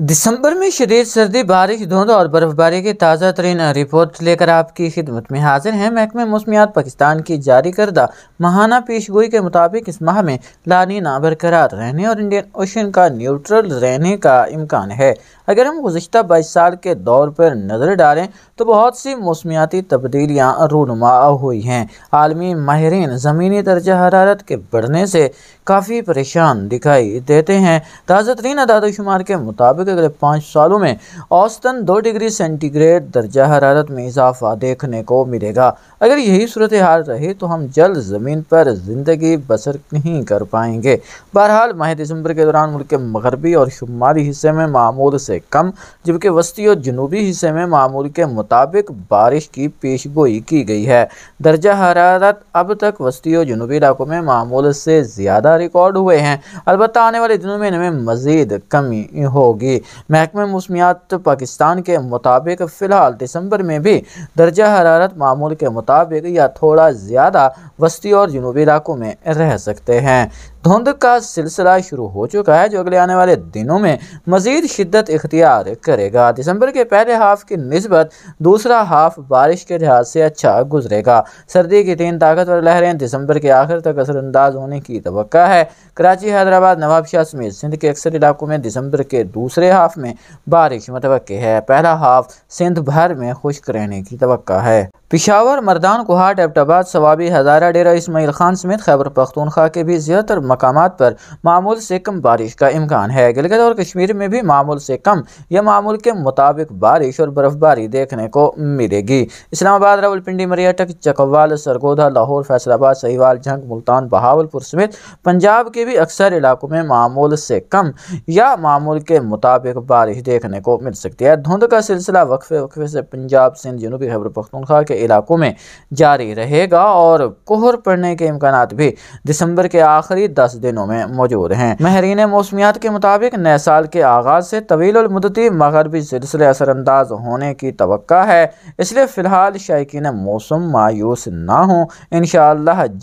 दिसंबर में शदीद सर्दी बारिश धुंध और बर्फबारी की ताज़ा तरीन रिपोर्ट लेकर आपकी खिदमत में हाजिर हैं महकमे मौसमियात पाकिस्तान की जारी करदा माहाना पेशगोई के मुताबिक इस माह में लानी ना बरकरार रहने और इंडियन ओशन का न्यूट्रल रहने का इम्कान है अगर हम गुजशत बाईस साल के दौर पर नज़र डालें तो बहुत सी मौसमियाती तब्दीलियाँ रूनुमा हुई हैं आलमी माहरीन ज़मीनी दर्ज हरारत के बढ़ने से काफ़ी परेशान दिखाई देते हैं ताज़ा तरीन अदाद शुमार के मुताबिक के अगले पाँच सालों में औसतन दो डिग्री सेंटीग्रेड दर्जा हरारत में इजाफा देखने को मिलेगा अगर यही सूरत हाल रही तो हम जल्द ज़मीन पर ज़िंदगी बसर नहीं कर पाएंगे बहरहाल माह दिसंबर के दौरान मुल्क के मगरबी और शुमाली हिस्से में मामूल से कम जबकि वस्ती और जनूबी हिस्से में मामूल के मुताबिक बारिश की पेशगोई की गई है दर्जा हरारत अब तक वस्ती और जनूबी इलाकों में मामूल से ज़्यादा रिकॉर्ड हुए हैं अलबत्त आने वाले दिनों में इनमें मज़ीद कमी होगी हुई महकमे मौसमियात पाकिस्तान के मुताबिक फ़िलहाल दिसंबर में भी दर्जा हरारत मामूल के मुताबिक या थोड़ा ज़्यादा वस्ती और जनूबी इलाकों में रह सकते हैं धुंध का सिलसिला शुरू हो चुका है जो अगले आने वाले दिनों में मजीद शिद्दत इख्तियार करेगा दिसंबर के पहले हाफ की नस्बत दूसरा हाफ बारिश के लिहाज से अच्छा गुजरेगा सर्दी की तीन ताकतवर लहरें दिसंबर के आखिर तक असरअंदाज होने की तो है कराची हैदराबाद नवाबशाह समेत सिंध के अक्सर इलाकों में दिसंबर के दूसरे हाफ में बारिश मतव है पहला हाफ सिंध भर में खुश्क रहने की तो है पिशावर मरदान कुहाट एबटाबाद सवाबी हज़ारा डेरा इसमाइल खान समेत खैबर पख्तूनख्वा के भी ज्यादातर मकाम पर मामूल से कम बारिश का इम्कान है गिलगत और कश्मीर में भी मामूल से कम या मामूल के मुताबिक बारिश और बर्फबारी देखने को मिलेगी इस्लामाबाद रावलपिंडी मरियाटक चकवाल सरगोधा लाहौर फैसलाबाद सहीवाल झंग मुल्तान बहावलपुर समेत पंजाब के भी अक्सर इलाकों में मामूल से कम या मामूल के मुताबिक बारिश देखने को मिल सकती है धुंध का सिलसिला वक्फे वक्फे से पंजाब सिंध जनूबी खबर पख्तूनख्वा के इलाकों में जारी रहेगा और कोहर पड़ने के इम्कान भी दिसंबर के आखिरी दस दिनों में मौजूद हैं महरीन मौसमियात के मुताबिक नए साल के आगाज से तवीलमदती मगरबी सिलसिले असरअंदाज होने की तो है इसलिए फ़िलहाल शायक मौसम मायूस ना हो इन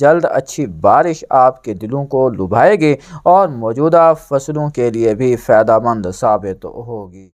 जल्द अच्छी बारिश आपके दिलों को लुभाएगी और मौजूदा फसलों के लिए भी फ़ायदा मंद साबित होगी